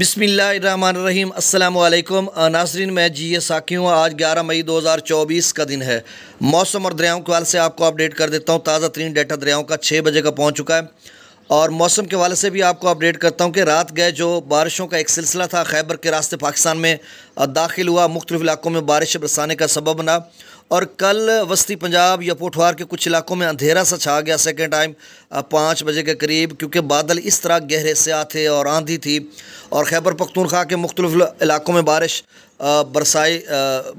बिसमीम् अल्लाम नाजरीन मैं जी ए साकी हूँ आज 11 मई 2024 का दिन है मौसम और दरियाओं के वाले से आपको अपडेट कर देता हूँ ताज़ा तरीन डेटा दरियाओं का 6 बजे का पहुँच चुका है और मौसम के वाले से भी आपको अपडेट करता हूँ कि रात गए जो बारिशों का एक सिलसिला था खैबर के रास्ते पाकिस्तान में दाखिल हुआ मुख्तलिफ इलाकों में बारिश बरसाने का सबब बना और कल वस्ती पंजाब या पोठवार के कुछ इलाकों में अंधेरा सा छा गया सेकेंड टाइम पाँच बजे के करीब क्योंकि बादल इस तरह गहरे से थे और आंधी थी और खैबर पखतूनखा के मुख्तलिफ इलाकों में बारिश बरसाई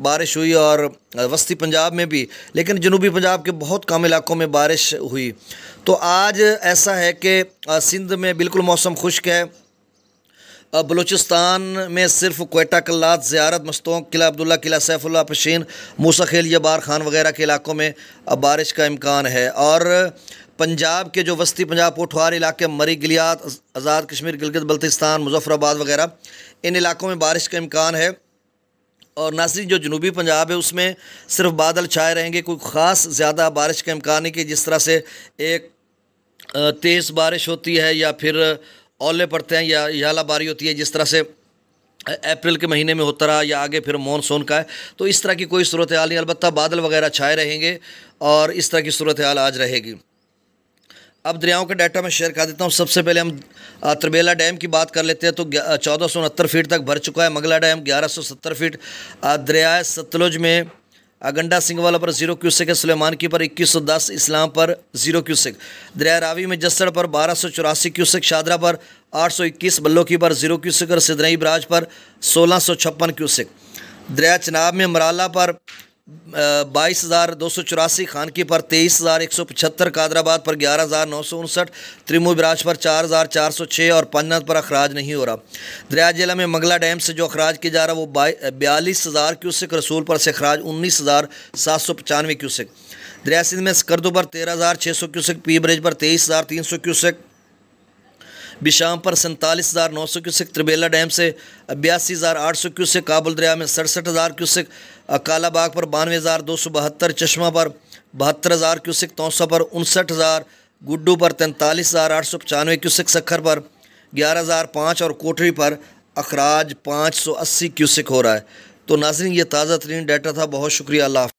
बारिश हुई और वस्ती पंजाब में भी लेकिन जनूबी पंजाब के बहुत कम इलाकों में बारिश हुई तो आज ऐसा है कि सिंध में बिल्कुल मौसम खुश्क है बलूचिस्तान में सिर्फ कोयटा कल्लात ज़्यारत मस्तों किला अब्दुल्ला किला सैफुल्ला पशीन मूसा खेल यबार खान वगैरह के इलाकों में बारिश का इम्कान है और पंजाब के जो वस्ती पंजाब पोठवार इलाके मरी गलियात आज़ाद कश्मीर गिलगित बल्तिस्तान मुजफ्फराबाद वगैरह इन इलाकों में बारिश का इम्कान है और सिर्फ जो जनूबी पंजाब है उसमें सिर्फ बादल छाए रहेंगे कोई ख़ास ज़्यादा बारिश का इम्कान नहीं कि जिस तरह से एक तेज़ बारिश होती है या फिर ओले पड़ते हैं या याला बारी होती है जिस तरह से अप्रैल के महीने में होता रहा या आगे फिर मानसून का है तो इस तरह की कोई सूरत हाल नहीं अलबत्त बादल वगैरह छाए रहेंगे और इस तरह की सूरत हाल आज रहेगी अब दरियाओं का डाटा मैं शेयर कर देता हूँ सबसे पहले हम त्रिबेला डैम की बात कर लेते हैं तो चौदह फीट तक भर चुका है मगला डैम ग्यारह फीट दरियाए सतलुज में अगंडा सिंह वाला पर जीरो क्यूसेक है सुलेमान की पर इक्कीस सौ दस इस्लाम पर जीरो क्यूसेक दरिया रावी में जस्सर पर बारह सौ चौरासी क्यूसेक शादरा पर आठ सौ इक्कीस बल्लो की पर जीरो क्यूसेक और सिदनई ब्राज पर सोलह सौ छप्पन क्यूसेक दरिया चनाब में मराला पर बाईस हज़ार दो सौ चौरासी खानकी पर तेईस हज़ार एक सौ पचहत्तर कादराबाद पर ग्यारह हज़ार नौ सौ उनसठ त्रिमू बराज पर चार हज़ार चार सौ छः और पन्नत पर अखराज नहीं हो रहा दरिया जिला में मंगला डैम से जो अखराज किया जा रहा है वो बयालीस हज़ार क्यूसिक रसूल पर से अखराज उन्नीस हज़ार सात सौ पचानवे क्यूसिक दरिया सिंध में स्कर्दों पर तेरह हज़ार छः सौ क्यूसिक पी ब्रिज पर तेईस हज़ार तीन सौ क्यूसिक बिशाम पर सैंतालीस हज़ार नौ सौ क्यूसिक त्रिबेला डैम से बयासी हज़ार आठ सौ क्यूसिक काबुल दरिया में सड़सठ हज़ार क्यूसिक कालाबाग पर बानवे हज़ार दो सौ बहत्तर चश्मा पर बहत्तर हज़ार क्यूसिक तौसा पर उनसठ हज़ार गुड्डू पर तैंतालीस हज़ार आठ सौ पचानवे क्यूसिक सखर पर ग्यारह हज़ार पाँच और कोठरी पर अखराज पाँच सौ अस्सी क्यूसिक हो रहा है तो नाजरन ये ताज़ा तरीन डाटा था बहुत शुक्रिया अल्लाह